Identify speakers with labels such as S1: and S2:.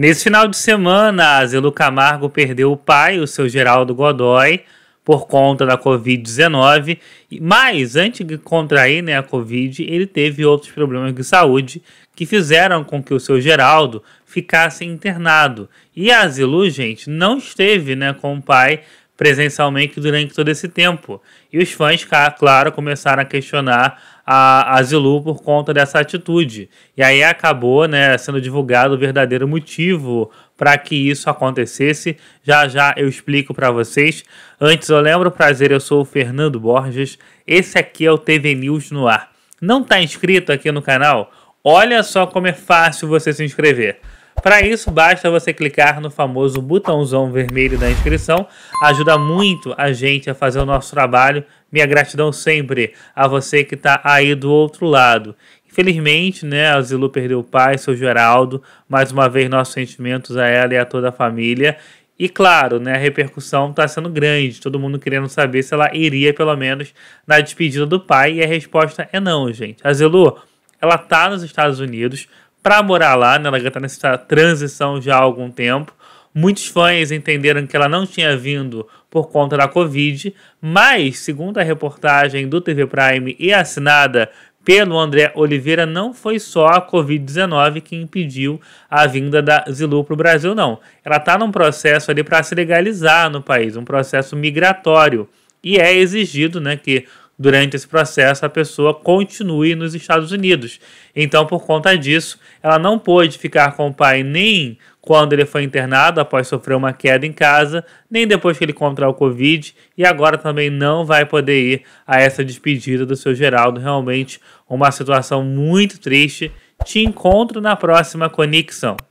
S1: Nesse final de semana, a Zelu Camargo perdeu o pai, o seu Geraldo Godoy, por conta da Covid-19. Mas antes de contrair né, a Covid, ele teve outros problemas de saúde que fizeram com que o seu Geraldo ficasse internado. E a Zilu, gente, não esteve né, com o pai presencialmente durante todo esse tempo. E os fãs, claro, começaram a questionar a, a Zilu por conta dessa atitude. E aí acabou né, sendo divulgado o verdadeiro motivo para que isso acontecesse. Já já eu explico para vocês. Antes, eu lembro o prazer, eu sou o Fernando Borges. Esse aqui é o TV News no ar. Não está inscrito aqui no canal? Olha só como é fácil você se inscrever. Para isso, basta você clicar no famoso botãozão vermelho da inscrição. Ajuda muito a gente a fazer o nosso trabalho. Minha gratidão sempre a você que está aí do outro lado. Infelizmente, né, a Zilu perdeu o pai, seu Geraldo. Mais uma vez, nossos sentimentos a ela e a toda a família. E claro, né, a repercussão está sendo grande, todo mundo querendo saber se ela iria, pelo menos, na despedida do pai. E a resposta é não, gente. A Zilu, ela está nos Estados Unidos, para morar lá, né? Ela já está nessa transição já há algum tempo. Muitos fãs entenderam que ela não tinha vindo por conta da Covid, mas, segundo a reportagem do TV Prime e assinada pelo André Oliveira, não foi só a Covid-19 que impediu a vinda da Zilu para o Brasil, não. Ela está num processo ali para se legalizar no país, um processo migratório. E é exigido né, que durante esse processo a pessoa continue nos Estados Unidos. Então, por conta disso, ela não pôde ficar com o pai nem quando ele foi internado após sofrer uma queda em casa, nem depois que ele contraiu o Covid, e agora também não vai poder ir a essa despedida do seu Geraldo. Realmente uma situação muito triste. Te encontro na próxima conexão.